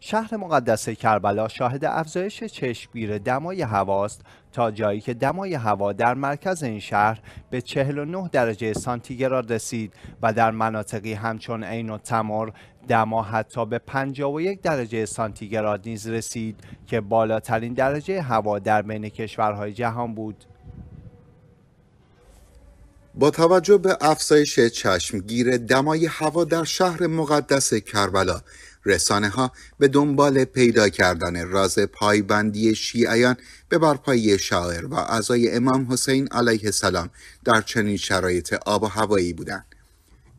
شهر مقدس کربلا شاهد افزایش چشمگیر دمای هواست تا جایی که دمای هوا در مرکز این شهر به 49 درجه سانتیگراد رسید و در مناطقی همچون عین و تمر دما حتی به 51 درجه سانتیگراد نیز رسید که بالاترین درجه هوا در بین کشورهای جهان بود. با توجه به افزایش چشمگیر دمای هوا در شهر مقدس کربلا رسانه ها به دنبال پیدا کردن راز پایبندی شیعیان به برپایی شاعر و اعضای امام حسین علیه السلام در چنین شرایط آب و هوایی بودند.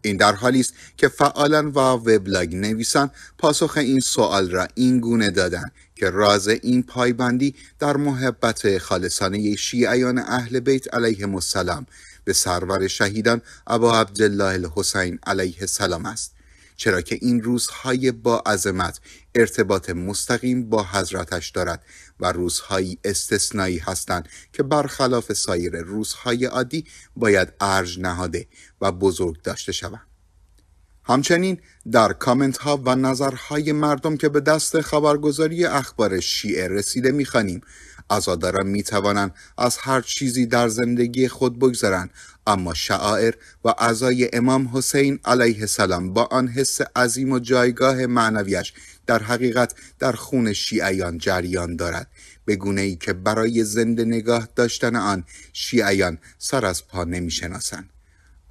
این در حالی است که فعالان و وبلاگ نویسان پاسخ این سوال را این گونه دادند که راز این پایبندی در محبت خالصانه شیعیان اهل بیت علیه السلام به سرور شهیدان ابا عبدالله الحسین علیه السلام است چرا که این روزهای با عظمت ارتباط مستقیم با حضرتش دارد و روزهایی استثنایی هستند که برخلاف سایر روزهای عادی باید ارج نهاده و بزرگ داشته شوند همچنین در کامنت ها و نظرهای مردم که به دست خبرگزاری اخبار شیعه رسیده میخوانیم عزاداران می توانند از هر چیزی در زندگی خود بگذرند اما شعائر و عزای امام حسین علیه السلام با آن حس عظیم و جایگاه معنویش در حقیقت در خون شیعیان جریان دارد به گونه ای که برای زنده نگاه داشتن آن شیعیان سر از پا نمی شناسند.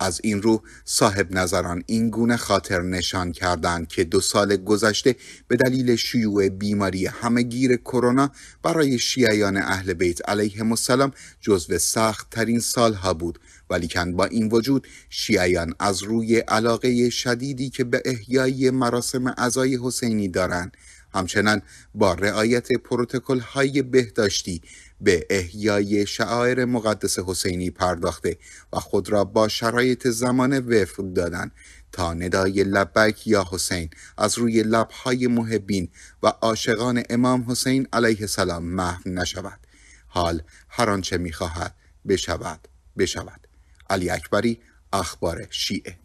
از این رو صاحب نظران این گونه خاطر نشان کردند که دو سال گذشته به دلیل شیوع بیماری همگیر کرونا برای شیعیان اهل بیت علیه السلام جزو سخت ترین سالها بود ولیکن با این وجود شیعیان از روی علاقه شدیدی که به احیای مراسم عزای حسینی دارند همچنان با رعایت پروتکل های بهداشتی به احیای شعائر مقدس حسینی پرداخته و خود را با شرایط زمان وفق دادن تا ندای لبک یا حسین از روی لبهای محبین و عاشقان امام حسین علیه السلام محو نشود حال هر آنچه میخواهد بشود بشود علی اکبری اخبار شیعه